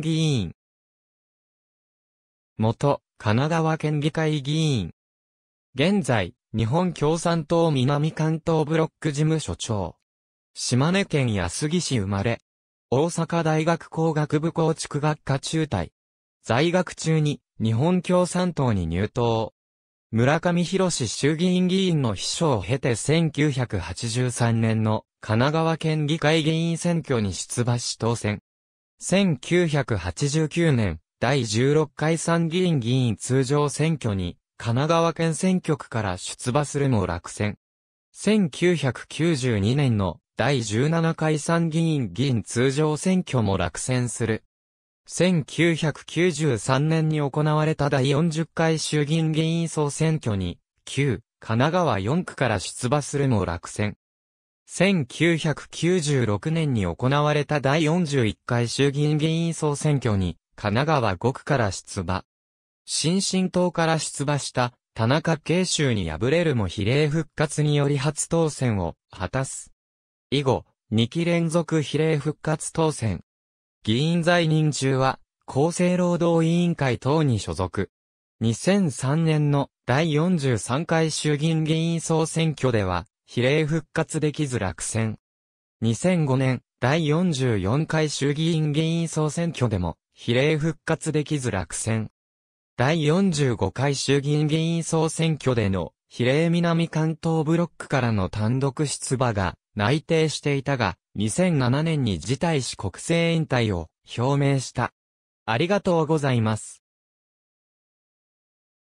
議員。元、神奈川県議会議員。現在、日本共産党南関東ブロック事務所長。島根県安来市生まれ。大阪大学工学部構築学科中退。在学中に日本共産党に入党。村上博士衆議院議員の秘書を経て1983年の神奈川県議会議員選挙に出馬し当選。1989年、第16回参議院議員通常選挙に、神奈川県選挙区から出馬するも落選。1992年の第17回参議院議員通常選挙も落選する。1993年に行われた第40回衆議院議員総選挙に、旧神奈川4区から出馬するも落選。1996年に行われた第41回衆議院議員総選挙に、神奈川5区から出馬。新進党から出馬した、田中慶州に敗れるも比例復活により初当選を果たす。以後、2期連続比例復活当選。議員在任中は、厚生労働委員会等に所属。2003年の第43回衆議院議員総選挙では、比例復活できず落選。2005年、第44回衆議院議員総選挙でも、比例復活できず落選。第45回衆議院議員総選挙での、比例南関東ブロックからの単独出馬が内定していたが、2007年に辞退し国政引退を表明した。ありがとうございます。